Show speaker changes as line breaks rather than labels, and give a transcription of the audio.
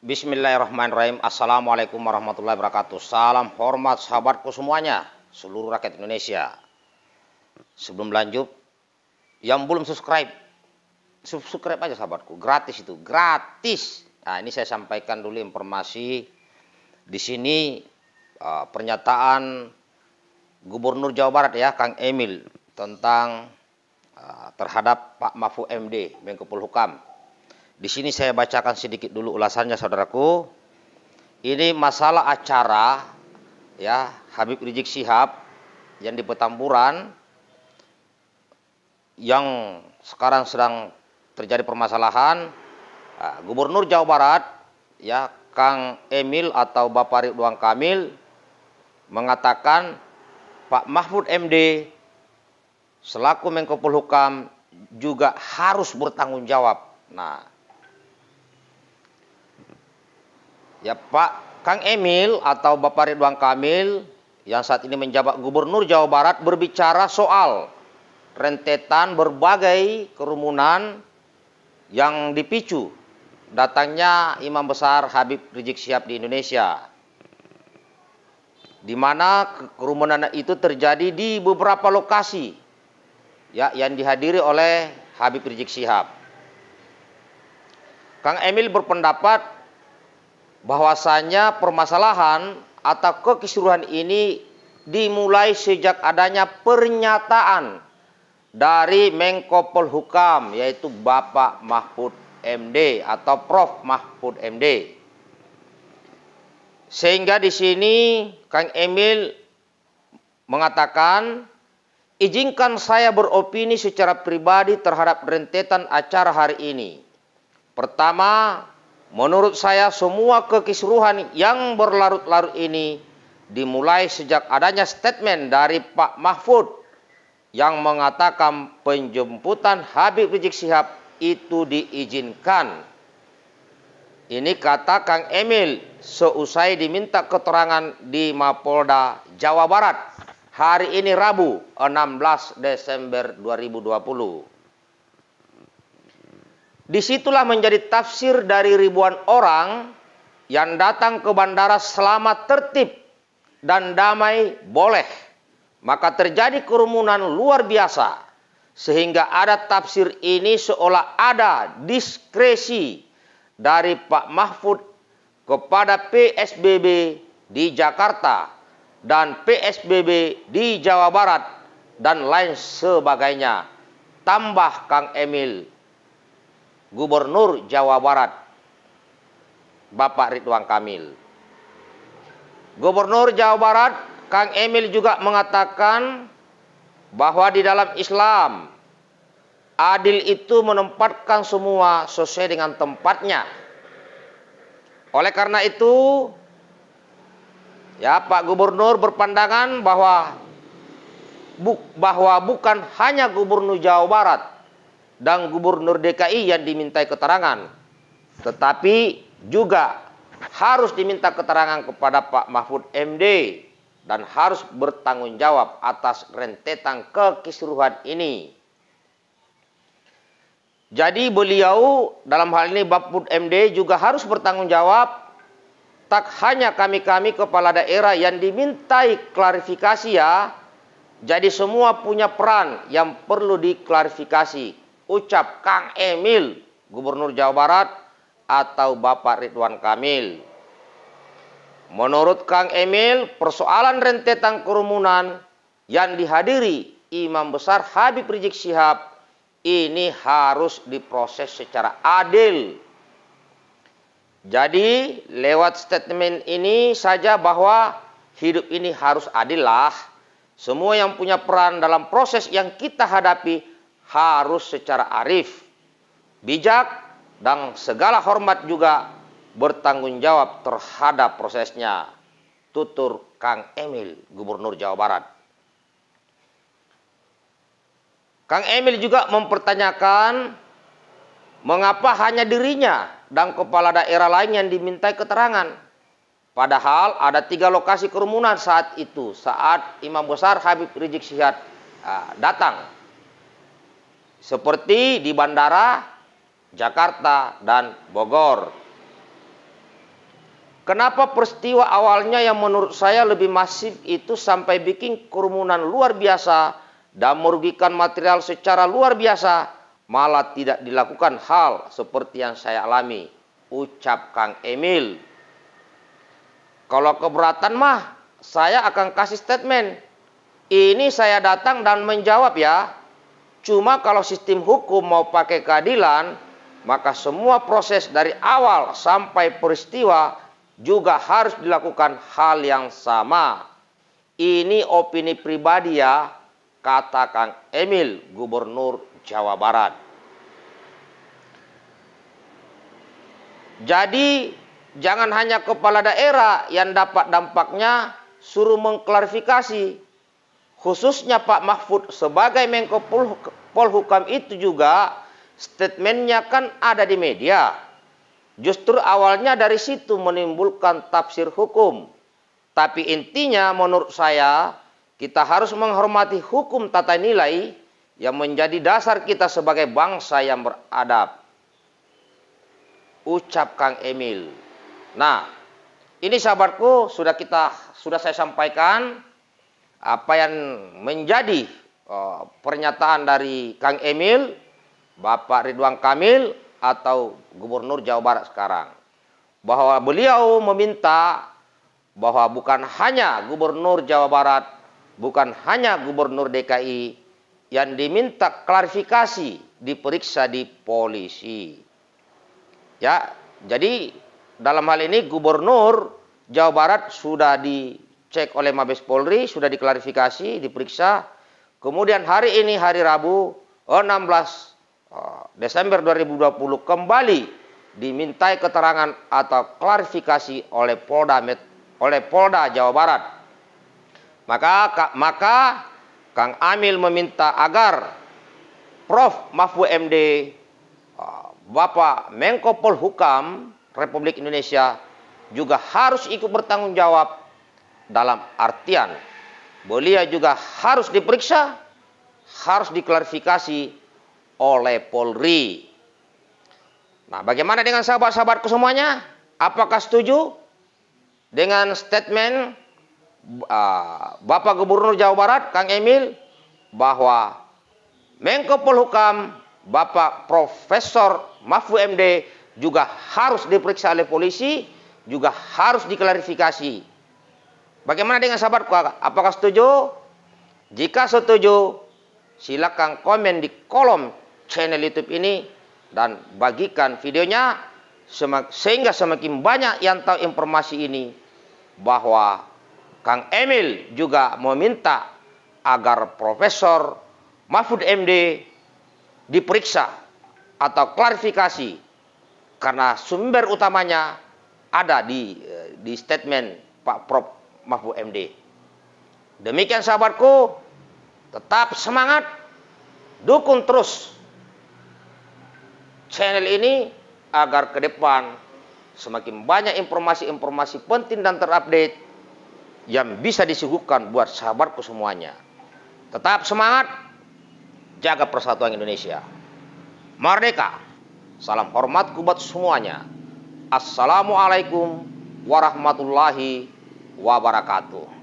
Bismillahirrahmanirrahim. Assalamualaikum warahmatullahi wabarakatuh. Salam hormat sahabatku semuanya, seluruh rakyat Indonesia. Sebelum lanjut, yang belum subscribe, subscribe aja sahabatku, gratis itu, gratis. Nah, ini saya sampaikan dulu informasi di sini ah, pernyataan Gubernur Jawa Barat ya, Kang Emil tentang ah, terhadap Pak Mahfud MD Menko Polhukam di sini saya bacakan sedikit dulu ulasannya saudaraku. Ini masalah acara ya Habib Rizik Sihab yang di Petamburan yang sekarang sedang terjadi permasalahan ah, Gubernur Jawa Barat ya Kang Emil atau Bapak Ridwan Kamil mengatakan Pak Mahfud MD selaku Menko Polhukam juga harus bertanggung jawab. Nah, Ya Pak Kang Emil atau Bapak Ridwan Kamil yang saat ini menjabat Gubernur Jawa Barat berbicara soal rentetan berbagai kerumunan yang dipicu datangnya Imam Besar Habib Rizik Syihab di Indonesia. Di mana kerumunan itu terjadi di beberapa lokasi ya yang dihadiri oleh Habib Rizik Syihab. Kang Emil berpendapat bahwasanya permasalahan atau kekisruhan ini dimulai sejak adanya pernyataan dari Menko Polhukam yaitu Bapak Mahfud MD atau Prof Mahfud MD. Sehingga di sini Kang Emil mengatakan izinkan saya beropini secara pribadi terhadap rentetan acara hari ini. Pertama, Menurut saya semua kekisruhan yang berlarut-larut ini dimulai sejak adanya statement dari Pak Mahfud yang mengatakan penjemputan Habib Rizik Sihab itu diizinkan. Ini kata Kang Emil seusai diminta keterangan di Mapolda Jawa Barat hari ini Rabu 16 Desember 2020. Disitulah menjadi tafsir dari ribuan orang yang datang ke bandara selama tertib dan damai boleh. Maka terjadi kerumunan luar biasa. Sehingga ada tafsir ini seolah ada diskresi dari Pak Mahfud kepada PSBB di Jakarta dan PSBB di Jawa Barat dan lain sebagainya. Tambah Kang Emil Gubernur Jawa Barat, Bapak Ridwan Kamil. Gubernur Jawa Barat, Kang Emil juga mengatakan bahwa di dalam Islam, adil itu menempatkan semua sesuai dengan tempatnya. Oleh karena itu, ya Pak Gubernur berpandangan bahwa bu, bahwa bukan hanya Gubernur Jawa Barat dan Gubernur DKI yang dimintai keterangan. Tetapi juga harus diminta keterangan kepada Pak Mahfud MD dan harus bertanggung jawab atas rentetan kekisruhan ini. Jadi beliau dalam hal ini Mahfud MD juga harus bertanggung jawab tak hanya kami-kami kepala daerah yang dimintai klarifikasi ya. Jadi semua punya peran yang perlu diklarifikasi ucap Kang Emil, Gubernur Jawa Barat atau Bapak Ridwan Kamil. Menurut Kang Emil, persoalan rentetan kerumunan yang dihadiri Imam Besar Habib Rizik Syihab ini harus diproses secara adil. Jadi lewat statement ini saja bahwa hidup ini harus adil lah. Semua yang punya peran dalam proses yang kita hadapi harus secara arif, bijak, dan segala hormat juga bertanggung jawab terhadap prosesnya. Tutur Kang Emil, Gubernur Jawa Barat. Kang Emil juga mempertanyakan mengapa hanya dirinya dan kepala daerah lain yang dimintai keterangan. Padahal ada tiga lokasi kerumunan saat itu saat Imam Besar Habib Rizik Syihab ah, datang seperti di bandara Jakarta dan Bogor. Kenapa peristiwa awalnya yang menurut saya lebih masif itu sampai bikin kerumunan luar biasa dan merugikan material secara luar biasa, malah tidak dilakukan hal seperti yang saya alami, ucap Kang Emil. Kalau keberatan mah, saya akan kasih statement. Ini saya datang dan menjawab ya, Cuma kalau sistem hukum mau pakai keadilan, maka semua proses dari awal sampai peristiwa juga harus dilakukan hal yang sama. Ini opini pribadi ya, kata Kang Emil, Gubernur Jawa Barat. Jadi jangan hanya kepala daerah yang dapat dampaknya suruh mengklarifikasi khususnya Pak Mahfud sebagai Menko Polhukam itu juga statementnya kan ada di media. Justru awalnya dari situ menimbulkan tafsir hukum. Tapi intinya menurut saya kita harus menghormati hukum tata nilai yang menjadi dasar kita sebagai bangsa yang beradab. Ucap Kang Emil. Nah, ini sahabatku sudah kita sudah saya sampaikan apa yang menjadi uh, pernyataan dari Kang Emil, Bapak Ridwan Kamil atau Gubernur Jawa Barat sekarang bahwa beliau meminta bahwa bukan hanya Gubernur Jawa Barat, bukan hanya Gubernur DKI yang diminta klarifikasi diperiksa di polisi. Ya, jadi dalam hal ini Gubernur Jawa Barat sudah di cek oleh Mabes Polri, sudah diklarifikasi, diperiksa. Kemudian hari ini hari Rabu 16 eh, eh, Desember 2020 kembali dimintai keterangan atau klarifikasi oleh Polda oleh Polda Jawa Barat. Maka maka Kang Amil meminta agar Prof. Mahfud MD eh, Bapak Menko Polhukam Republik Indonesia juga harus ikut bertanggung jawab dalam artian beliau juga harus diperiksa, harus diklarifikasi oleh Polri. Nah, bagaimana dengan sahabat-sahabatku semuanya? Apakah setuju dengan statement uh, Bapak Gubernur Jawa Barat, Kang Emil, bahwa Menko Polhukam, Bapak Profesor Mahfud MD juga harus diperiksa oleh polisi, juga harus diklarifikasi Bagaimana dengan sahabatku? Apakah setuju? Jika setuju, silakan komen di kolom channel YouTube ini dan bagikan videonya sehingga semakin banyak yang tahu informasi ini bahwa Kang Emil juga meminta agar Profesor Mahfud MD diperiksa atau klarifikasi karena sumber utamanya ada di eh, di statement Pak Prof Mahfud MD. Demikian sahabatku, tetap semangat, dukung terus channel ini agar ke depan semakin banyak informasi-informasi penting dan terupdate yang bisa disuguhkan buat sahabatku semuanya. Tetap semangat, jaga persatuan Indonesia. Merdeka. Salam hormatku buat semuanya. Assalamualaikum warahmatullahi wabarakatuh. wabarakatuh